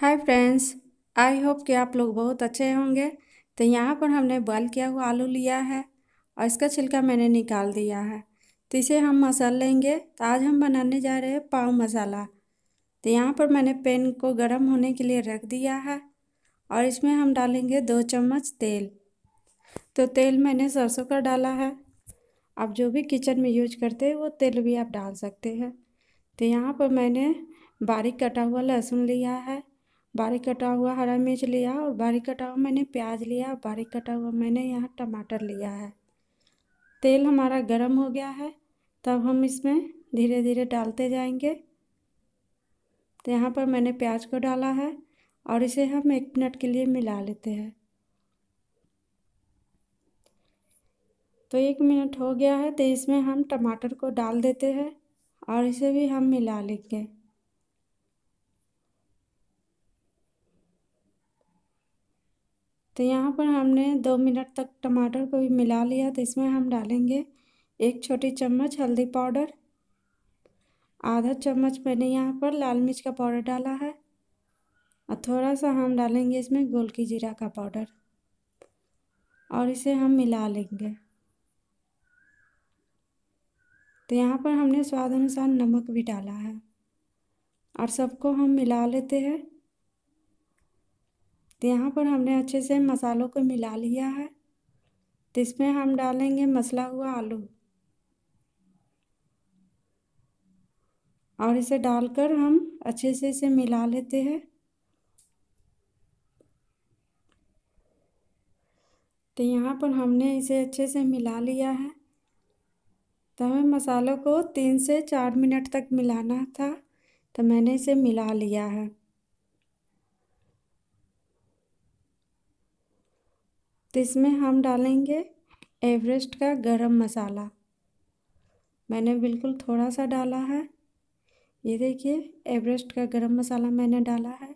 Hi friends I hope कि आप लोग बहुत अच्छे होंगे तो यहाँ पर हमने बॉयल किया हुआ आलू लिया है और इसका छिलका मैंने निकाल दिया है तो इसे हम मसल लेंगे तो आज हम बनाने जा रहे हैं पाव मसाला तो यहाँ पर मैंने पैन को गर्म होने के लिए रख दिया है और इसमें हम डालेंगे दो चम्मच तेल तो तेल मैंने सरसों का डाला है आप जो भी किचन में यूज करते हैं वो तेल भी आप डाल सकते हैं तो यहाँ पर मैंने बारीक कटा हुआ लहसुन लिया है बारीक कटा हुआ हरा मिर्च लिया और बारीक कटा हुआ मैंने प्याज लिया और बारीक कटा हुआ मैंने यहाँ टमाटर लिया है तेल हमारा गर्म हो गया है तब हम इसमें धीरे धीरे डालते जाएंगे तो यहाँ पर मैंने प्याज को डाला है और इसे हम एक मिनट के लिए मिला लेते हैं तो एक मिनट हो गया है तो इसमें हम टमाटर को डाल देते हैं और इसे भी हम मिला लेंगे तो यहाँ पर हमने दो मिनट तक टमाटर को भी मिला लिया तो इसमें हम डालेंगे एक छोटी चम्मच हल्दी पाउडर आधा चम्मच मैंने यहाँ पर लाल मिर्च का पाउडर डाला है और थोड़ा सा हम डालेंगे इसमें गोल की जीरा का पाउडर और इसे हम मिला लेंगे तो यहाँ पर हमने स्वाद अनुसार नमक भी डाला है और सबको हम मिला लेते हैं तो यहाँ पर हमने अच्छे से मसालों को मिला लिया है तो इसमें हम डालेंगे मसला हुआ आलू और इसे डालकर हम अच्छे से इसे मिला लेते हैं तो यहाँ पर हमने इसे अच्छे से मिला लिया है तो हमें मसालों को तीन से चार मिनट तक मिलाना था तो मैंने इसे मिला लिया है तो इसमें हम डालेंगे एवरेस्ट का गरम मसाला मैंने बिल्कुल थोड़ा सा डाला है ये देखिए एवरेस्ट का गरम मसाला मैंने डाला है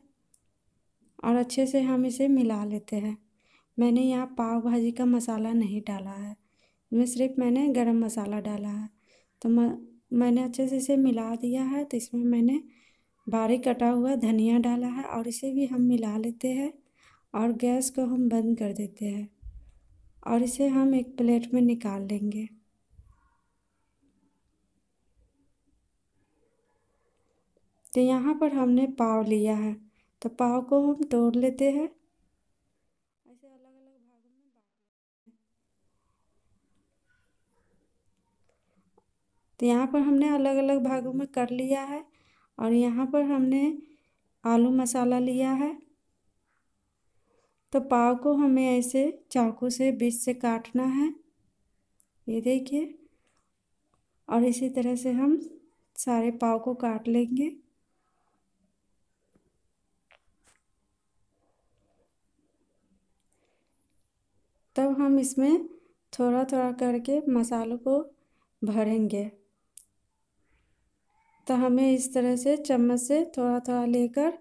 और अच्छे से हम इसे मिला लेते हैं मैंने यहाँ पाव भाजी का मसाला नहीं डाला है इसमें सिर्फ मैंने गरम मसाला डाला है तो म, मैंने अच्छे से इसे मिला दिया है तो इसमें मैंने बारीक कटा हुआ धनिया डाला है और इसे भी हम मिला लेते हैं और गैस को हम बंद कर देते हैं और इसे हम एक प्लेट में निकाल लेंगे तो यहाँ पर हमने पाव लिया है तो पाव को हम तोड़ लेते हैं ऐसे अलग अलग भागों में तो यहाँ पर हमने अलग अलग भागों में कर लिया है और यहाँ पर हमने आलू मसाला लिया है तो पाव को हमें ऐसे चाकू से बीच से काटना है ये देखिए और इसी तरह से हम सारे पाव को काट लेंगे तब हम इसमें थोड़ा थोड़ा करके मसालों को भरेंगे तो हमें इस तरह से चम्मच से थोड़ा थोड़ा लेकर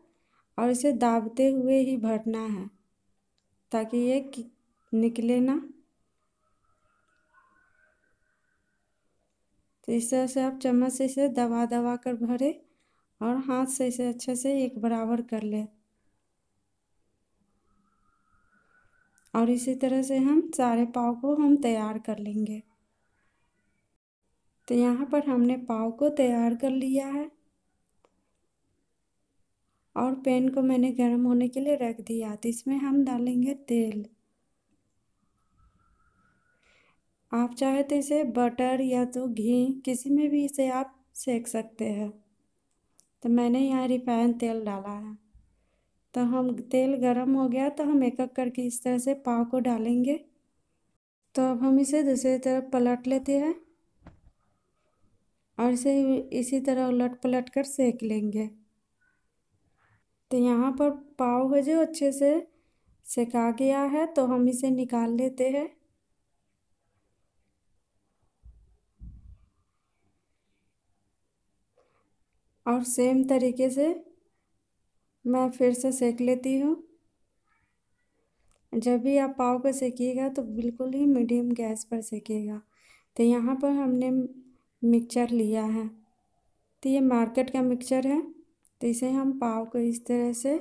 और इसे दाबते हुए ही भरना है ताकि ये निकले ना तो इस तरह से आप चम्मच से इसे दबा दबा कर भरे और हाथ से इसे अच्छे से एक बराबर कर लें और इसी तरह से हम सारे पाव को हम तैयार कर लेंगे तो यहाँ पर हमने पाव को तैयार कर लिया है और पैन को मैंने गर्म होने के लिए रख दिया तो इसमें हम डालेंगे तेल आप चाहे तो इसे बटर या तो घी किसी में भी इसे आप सेक सकते हैं तो मैंने यहाँ रिफाइन तेल डाला है तो हम तेल गरम हो गया तो हम एक एक करके इस तरह से पाव को डालेंगे तो अब हम इसे दूसरी तरफ पलट लेते हैं और इसे इसी तरह उलट पलट कर सेक लेंगे तो यहाँ पर पाव भाजी अच्छे से सेका गया है तो हम इसे निकाल लेते हैं और सेम तरीके से मैं फिर से सेक लेती हूँ जब भी आप पाव को सेकिएगा तो बिल्कुल ही मीडियम गैस पर सेकिएगा तो यहाँ पर हमने मिक्सचर लिया है तो ये मार्केट का मिक्सचर है तो इसे हम पाव को इस तरह से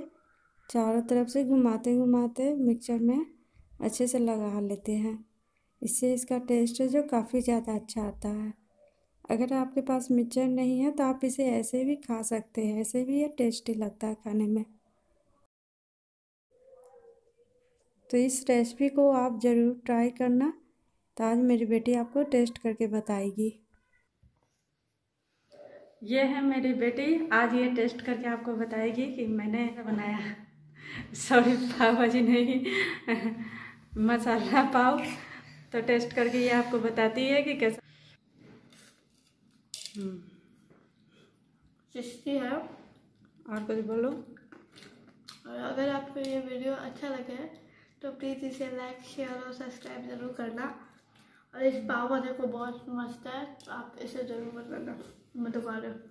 चारों तरफ से घुमाते घुमाते मिक्सचर में अच्छे से लगा लेते हैं इससे इसका टेस्ट है जो काफ़ी ज़्यादा अच्छा आता है अगर आपके पास मिक्सचर नहीं है तो आप इसे ऐसे भी खा सकते हैं ऐसे भी ये टेस्टी लगता है खाने में तो इस रेसिपी को आप ज़रूर ट्राई करना तो आज मेरी बेटी आपको टेस्ट करके बताएगी ये है मेरी बेटी आज ये टेस्ट करके आपको बताएगी कि मैंने बनाया सॉरी पाव भाजी नहीं मसाला पाव तो टेस्ट करके ये आपको बताती है कि कैसा टेस्टी हम्म। है और कुछ बोलो और अगर आपको ये वीडियो अच्छा लगे तो प्लीज़ इसे लाइक शेयर और सब्सक्राइब ज़रूर करना और इस पाव भाजी को बहुत मस्त है तो आप इसे ज़रूर बनाना मत